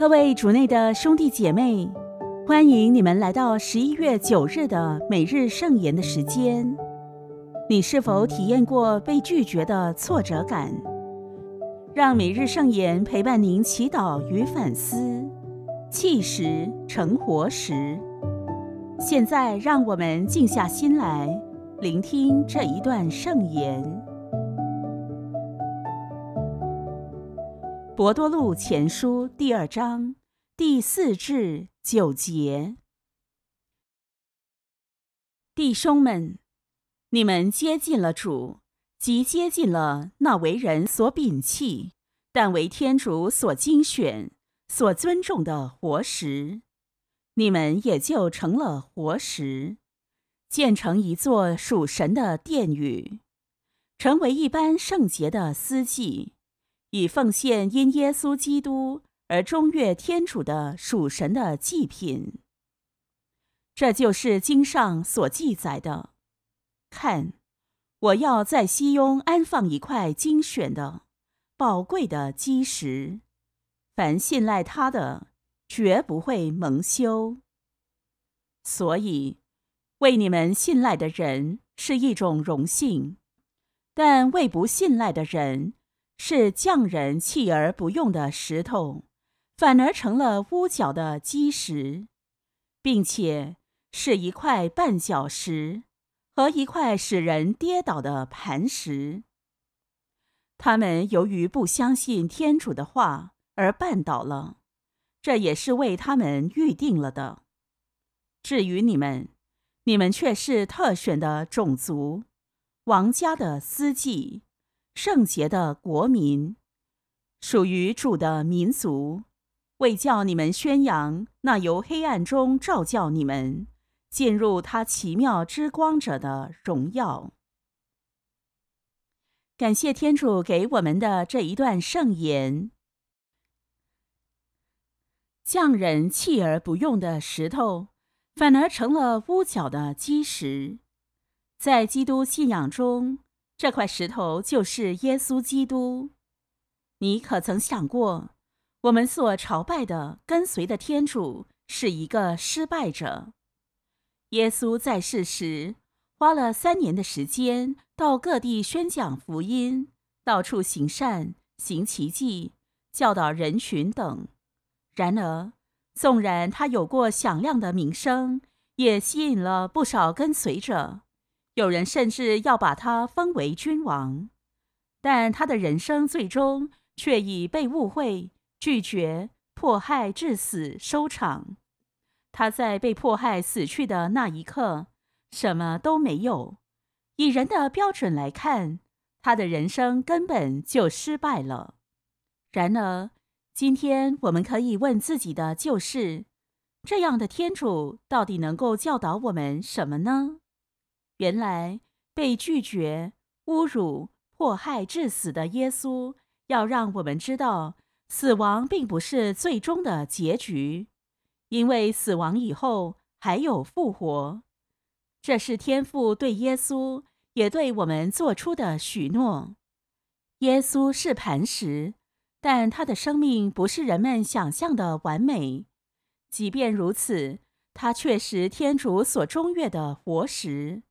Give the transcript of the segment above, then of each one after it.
各位主内的兄弟姐妹，欢迎你们来到十一月九日的每日圣言的时间。你是否体验过被拒绝的挫折感？让每日圣言陪伴您祈祷与反思，弃时成活时。现在，让我们静下心来，聆听这一段圣言。博多禄前书第二章第四至九节：弟兄们，你们接近了主，即接近了那为人所摒弃，但为天主所精选、所尊重的活石；你们也就成了活石，建成一座属神的殿宇，成为一般圣洁的司祭。以奉献因耶稣基督而中越天主的属神的祭品，这就是经上所记载的。看，我要在西雍安放一块精选的宝贵的基石，凡信赖他的绝不会蒙羞。所以，为你们信赖的人是一种荣幸，但为不信赖的人。是匠人弃而不用的石头，反而成了屋角的基石，并且是一块绊脚石和一块使人跌倒的磐石。他们由于不相信天主的话而绊倒了，这也是为他们预定了的。至于你们，你们却是特选的种族，王家的司机。圣洁的国民，属于主的民族，为叫你们宣扬那由黑暗中照叫你们进入他奇妙之光者的荣耀。感谢天主给我们的这一段圣言。匠人弃而不用的石头，反而成了屋角的基石，在基督信仰中。这块石头就是耶稣基督。你可曾想过，我们所朝拜的、跟随的天主是一个失败者？耶稣在世时，花了三年的时间，到各地宣讲福音，到处行善、行奇迹、教导人群等。然而，纵然他有过响亮的名声，也吸引了不少跟随者。有人甚至要把他封为君王，但他的人生最终却以被误会、拒绝、迫害致死收场。他在被迫害死去的那一刻，什么都没有。以人的标准来看，他的人生根本就失败了。然而，今天我们可以问自己的就是：这样的天主到底能够教导我们什么呢？原来被拒绝、侮辱、迫害致死的耶稣，要让我们知道，死亡并不是最终的结局，因为死亡以后还有复活。这是天父对耶稣，也对我们做出的许诺。耶稣是磐石，但他的生命不是人们想象的完美。即便如此，他却是天主所中悦的活石。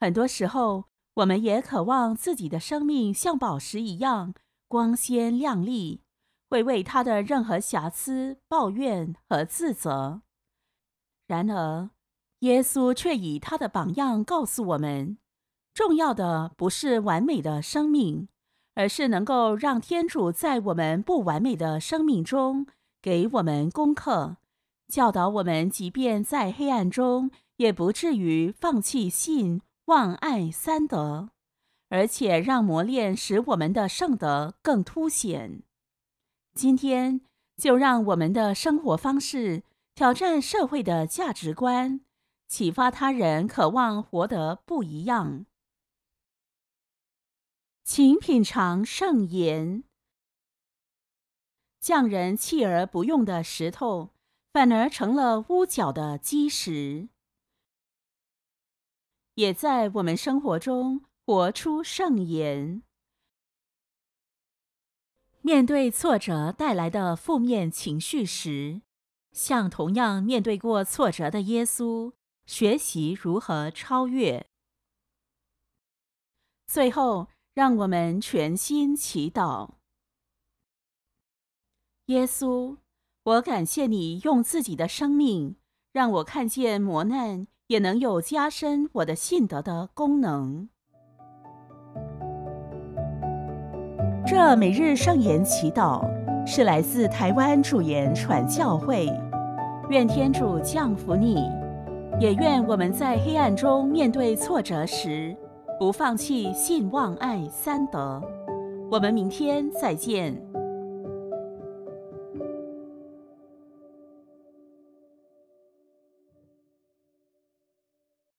很多时候，我们也渴望自己的生命像宝石一样光鲜亮丽，会为它的任何瑕疵抱怨和自责。然而，耶稣却以他的榜样告诉我们：重要的不是完美的生命，而是能够让天主在我们不完美的生命中给我们功课，教导我们，即便在黑暗中，也不至于放弃信。望爱三德，而且让磨练使我们的圣德更凸显。今天就让我们的生活方式挑战社会的价值观，启发他人渴望活得不一样。请品尝圣言：匠人弃而不用的石头，反而成了屋角的基石。也在我们生活中活出圣言。面对挫折带来的负面情绪时，向同样面对过挫折的耶稣学习如何超越。最后，让我们全心祈祷：耶稣，我感谢你用自己的生命让我看见磨难。也能有加深我的信德的功能。这每日上言祈祷，是来自台湾主言传教会。愿天主降福你，也愿我们在黑暗中面对挫折时，不放弃信望爱三德。我们明天再见。